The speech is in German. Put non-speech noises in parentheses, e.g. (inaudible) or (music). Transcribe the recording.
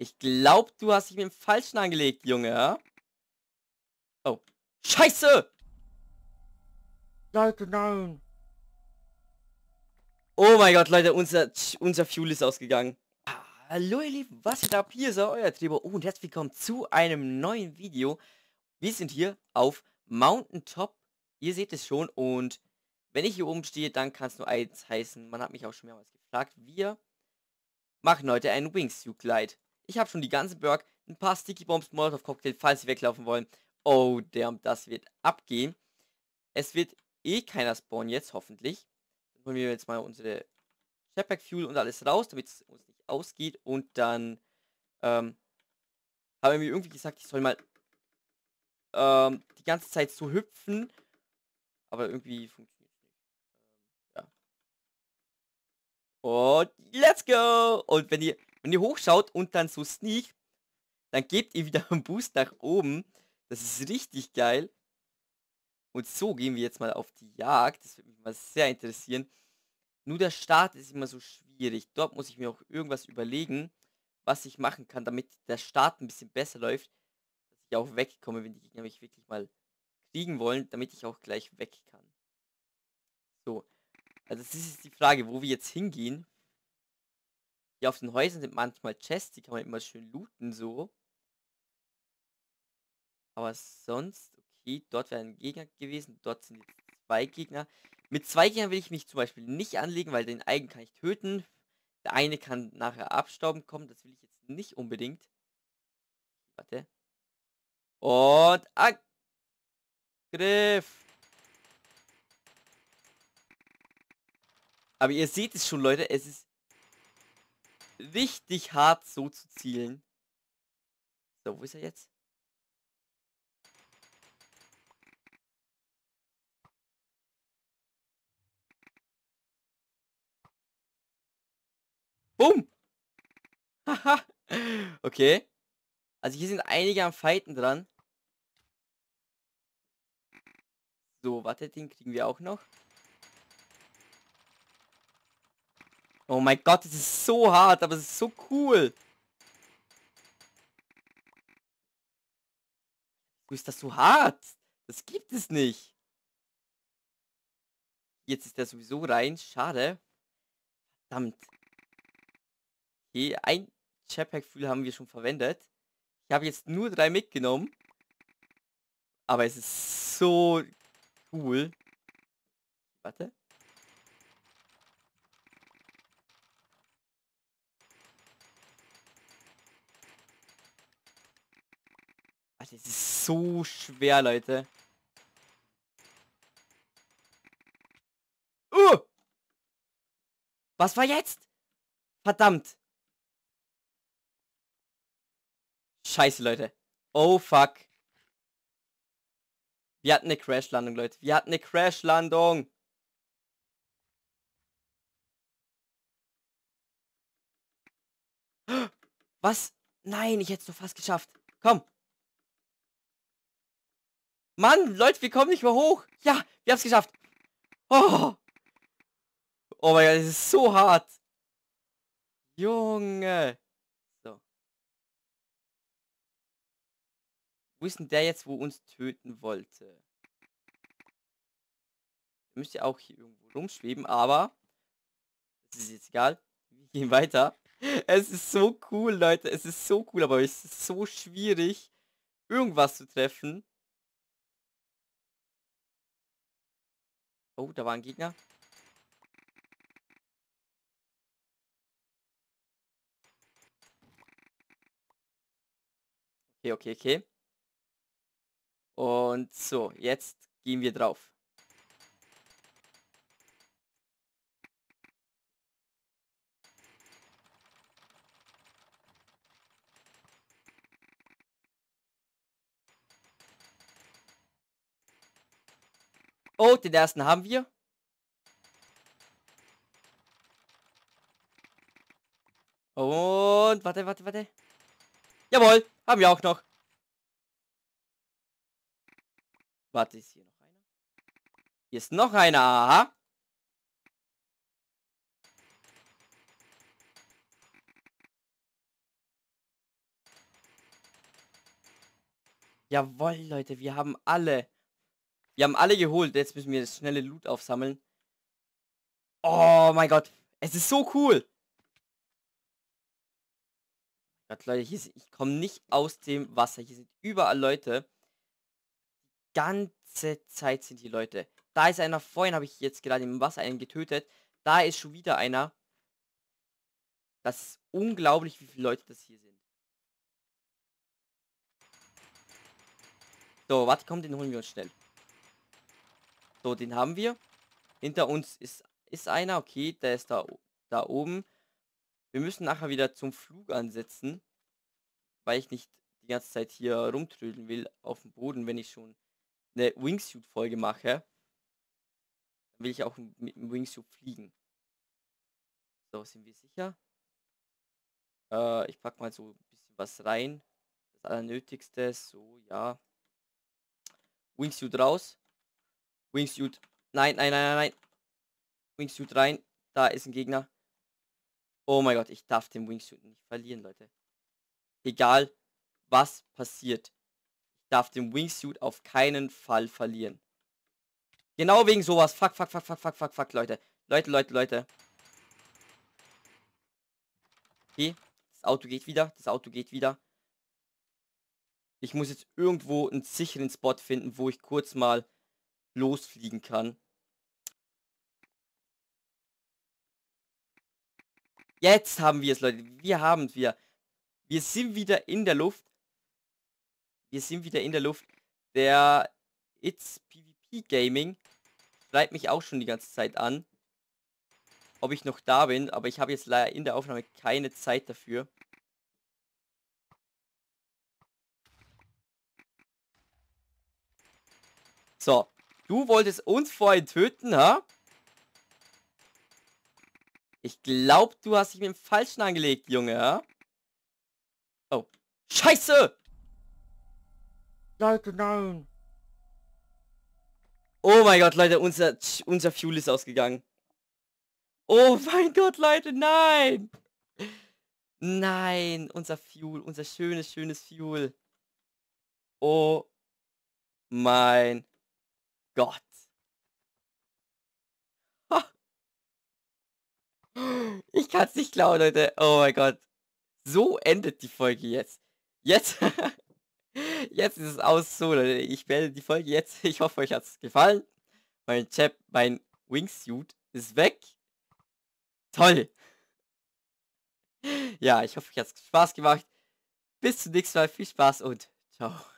Ich glaube, du hast dich mit dem Falschen angelegt, Junge. Oh. Scheiße! Leute, nein! Oh mein Gott, Leute, unser, unser Fuel ist ausgegangen. Hallo ihr Lieben, was geht ab? Hier ist euer Treber oh, und herzlich willkommen zu einem neuen Video. Wir sind hier auf Mountaintop. Ihr seht es schon und wenn ich hier oben stehe, dann kann es nur eins heißen. Man hat mich auch schon mehrmals gefragt. Wir machen heute ein Wingsuit-Glide. Ich habe schon die ganze Burg, ein paar Sticky Bombs, Molotov Cocktail, falls sie weglaufen wollen. Oh, damn, das wird abgehen. Es wird eh keiner spawnen jetzt, hoffentlich. Dann holen wir jetzt mal unsere Jetpack Fuel und alles raus, damit es uns nicht ausgeht. Und dann ähm, haben wir mir irgendwie gesagt, ich soll mal ähm, die ganze Zeit so hüpfen. Aber irgendwie funktioniert es nicht. Ähm, ja. Und let's go! Und wenn ihr wenn ihr hochschaut und dann so sneak, dann gebt ihr wieder (laughs) einen Boost nach oben. Das ist richtig geil. Und so gehen wir jetzt mal auf die Jagd. Das würde mich mal sehr interessieren. Nur der Start ist immer so schwierig. Dort muss ich mir auch irgendwas überlegen, was ich machen kann, damit der Start ein bisschen besser läuft. Dass ich auch wegkomme, wenn die Gegner mich wirklich mal kriegen wollen, damit ich auch gleich weg kann. So. Also das ist jetzt die Frage, wo wir jetzt hingehen. Hier auf den Häusern sind manchmal Chests, die kann man immer schön looten so. Aber sonst, okay, dort wäre ein Gegner gewesen, dort sind zwei Gegner. Mit zwei Gegnern will ich mich zum Beispiel nicht anlegen, weil den einen kann ich töten. Der eine kann nachher abstauben kommen, das will ich jetzt nicht unbedingt. Warte. Und Angriff! Aber ihr seht es schon, Leute, es ist wichtig hart, so zu zielen. So, wo ist er jetzt? Bumm! Haha. (laughs) okay. Also hier sind einige am Fighten dran. So, warte, den kriegen wir auch noch. Oh mein Gott, es ist so hart, aber es ist so cool. Wo ist das so hart? Das gibt es nicht. Jetzt ist der sowieso rein. Schade. Verdammt. Okay, ein Jetpack-Fuel haben wir schon verwendet. Ich habe jetzt nur drei mitgenommen. Aber es ist so cool. Warte. Alter, das ist so schwer, Leute. Uh! Was war jetzt? Verdammt. Scheiße, Leute. Oh, fuck. Wir hatten eine Crash-Landung, Leute. Wir hatten eine Crash-Landung. (gasps) Was? Nein, ich hätte es doch fast geschafft. Komm. Mann, Leute, wir kommen nicht mehr hoch. Ja, wir haben es geschafft. Oh. oh mein Gott, das ist so hart. Junge. So. Wo ist denn der jetzt, wo uns töten wollte? Der müsste auch hier irgendwo rumschweben, aber... Das ist jetzt egal. Wir gehen weiter. Es ist so cool, Leute. Es ist so cool, aber es ist so schwierig, irgendwas zu treffen. Oh, da war ein Gegner. Okay, okay, okay. Und so, jetzt gehen wir drauf. Oh, den ersten haben wir. Und warte, warte, warte. Jawohl, haben wir auch noch. Warte, ist hier noch einer? Hier ist noch einer, aha. Jawohl, Leute, wir haben alle. Wir haben alle geholt. Jetzt müssen wir das schnelle Loot aufsammeln. Oh mein Gott. Es ist so cool. Oh Gott, Leute, hier ist, ich komme nicht aus dem Wasser. Hier sind überall Leute. Die ganze Zeit sind hier Leute. Da ist einer. Vorhin habe ich jetzt gerade im Wasser einen getötet. Da ist schon wieder einer. Das ist unglaublich, wie viele Leute das hier sind. So, warte, komm, den holen wir uns schnell. So, den haben wir. Hinter uns ist, ist einer. Okay, der ist da, da oben. Wir müssen nachher wieder zum Flug ansetzen. Weil ich nicht die ganze Zeit hier rumtrödeln will auf dem Boden, wenn ich schon eine Wingsuit-Folge mache. Dann will ich auch mit dem Wingsuit fliegen. So, sind wir sicher? Äh, ich packe mal so ein bisschen was rein. Das Allernötigste. So, ja. Wingsuit raus. Wingsuit. Nein, nein, nein, nein, nein. Wingsuit rein. Da ist ein Gegner. Oh mein Gott, ich darf den Wingsuit nicht verlieren, Leute. Egal, was passiert. Ich darf den Wingsuit auf keinen Fall verlieren. Genau wegen sowas. Fuck, fuck, fuck, fuck, fuck, fuck, fuck, Leute. Leute, Leute, Leute. Okay, das Auto geht wieder. Das Auto geht wieder. Ich muss jetzt irgendwo einen sicheren Spot finden, wo ich kurz mal losfliegen kann. Jetzt haben wir es, Leute. Wir haben es wieder. Wir sind wieder in der Luft. Wir sind wieder in der Luft. Der It's PvP Gaming schreibt mich auch schon die ganze Zeit an. Ob ich noch da bin, aber ich habe jetzt leider in der Aufnahme keine Zeit dafür. So. Du wolltest uns vorhin töten, ha? Ich glaube, du hast dich mit dem Falschen angelegt, Junge, ha? Oh. Scheiße! Leute, nein! Oh mein Gott, Leute, unser, unser Fuel ist ausgegangen. Oh mein Gott, Leute, nein! Nein, unser Fuel, unser schönes, schönes Fuel. Oh mein Gott. Ich es nicht glauben, Leute. Oh mein Gott. So endet die Folge jetzt. Jetzt. (laughs) jetzt ist es aus. So, Leute. Ich werde die Folge jetzt. (laughs) Ich hoffe, euch hat es gefallen. Mein Chap, mein Wingsuit ist weg. Toll. Ja, ich hoffe, euch hat's Spaß gemacht. Bis zum nächsten Mal. Viel Spaß und ciao.